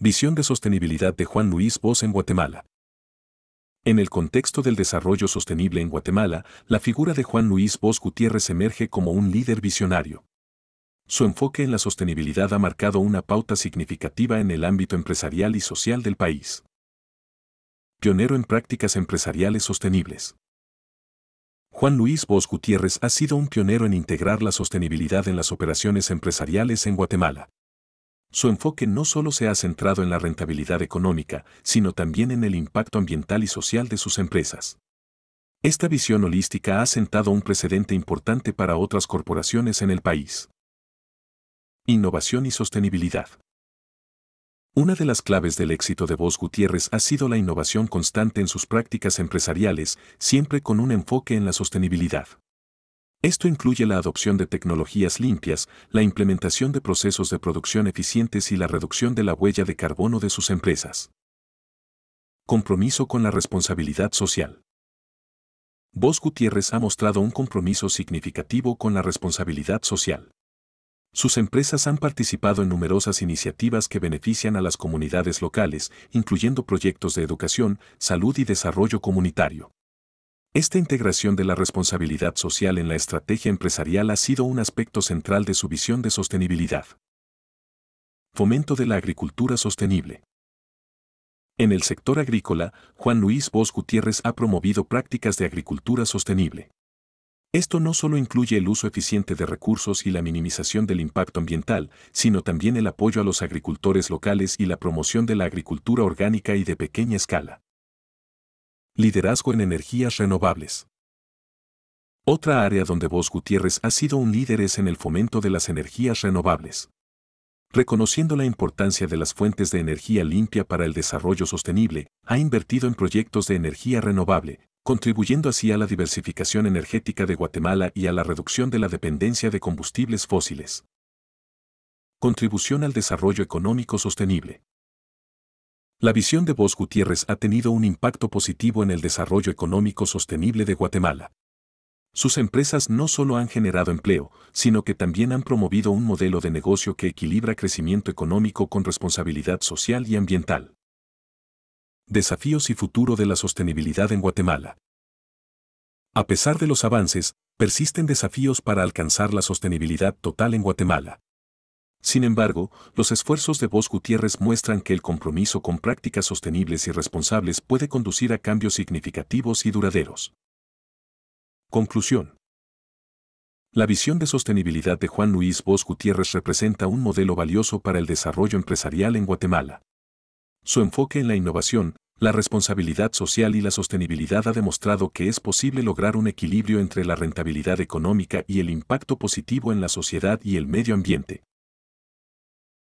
Visión de sostenibilidad de Juan Luis Bosch en Guatemala. En el contexto del desarrollo sostenible en Guatemala, la figura de Juan Luis Bosch Gutiérrez emerge como un líder visionario. Su enfoque en la sostenibilidad ha marcado una pauta significativa en el ámbito empresarial y social del país. Pionero en prácticas empresariales sostenibles. Juan Luis Bosch Gutiérrez ha sido un pionero en integrar la sostenibilidad en las operaciones empresariales en Guatemala. Su enfoque no solo se ha centrado en la rentabilidad económica, sino también en el impacto ambiental y social de sus empresas. Esta visión holística ha sentado un precedente importante para otras corporaciones en el país. Innovación y sostenibilidad. Una de las claves del éxito de Vos Gutiérrez ha sido la innovación constante en sus prácticas empresariales, siempre con un enfoque en la sostenibilidad. Esto incluye la adopción de tecnologías limpias, la implementación de procesos de producción eficientes y la reducción de la huella de carbono de sus empresas. Compromiso con la responsabilidad social. Vos Gutiérrez ha mostrado un compromiso significativo con la responsabilidad social. Sus empresas han participado en numerosas iniciativas que benefician a las comunidades locales, incluyendo proyectos de educación, salud y desarrollo comunitario. Esta integración de la responsabilidad social en la estrategia empresarial ha sido un aspecto central de su visión de sostenibilidad. Fomento de la agricultura sostenible. En el sector agrícola, Juan Luis Bosco Gutiérrez ha promovido prácticas de agricultura sostenible. Esto no solo incluye el uso eficiente de recursos y la minimización del impacto ambiental, sino también el apoyo a los agricultores locales y la promoción de la agricultura orgánica y de pequeña escala. Liderazgo en energías renovables. Otra área donde Vos Gutiérrez ha sido un líder es en el fomento de las energías renovables. Reconociendo la importancia de las fuentes de energía limpia para el desarrollo sostenible, ha invertido en proyectos de energía renovable, contribuyendo así a la diversificación energética de Guatemala y a la reducción de la dependencia de combustibles fósiles. Contribución al desarrollo económico sostenible. La visión de Vos Gutiérrez ha tenido un impacto positivo en el desarrollo económico sostenible de Guatemala. Sus empresas no solo han generado empleo, sino que también han promovido un modelo de negocio que equilibra crecimiento económico con responsabilidad social y ambiental. Desafíos y futuro de la sostenibilidad en Guatemala. A pesar de los avances, persisten desafíos para alcanzar la sostenibilidad total en Guatemala. Sin embargo, los esfuerzos de Vos Gutiérrez muestran que el compromiso con prácticas sostenibles y responsables puede conducir a cambios significativos y duraderos. Conclusión. La visión de sostenibilidad de Juan Luis Vos Gutiérrez representa un modelo valioso para el desarrollo empresarial en Guatemala. Su enfoque en la innovación, la responsabilidad social y la sostenibilidad ha demostrado que es posible lograr un equilibrio entre la rentabilidad económica y el impacto positivo en la sociedad y el medio ambiente.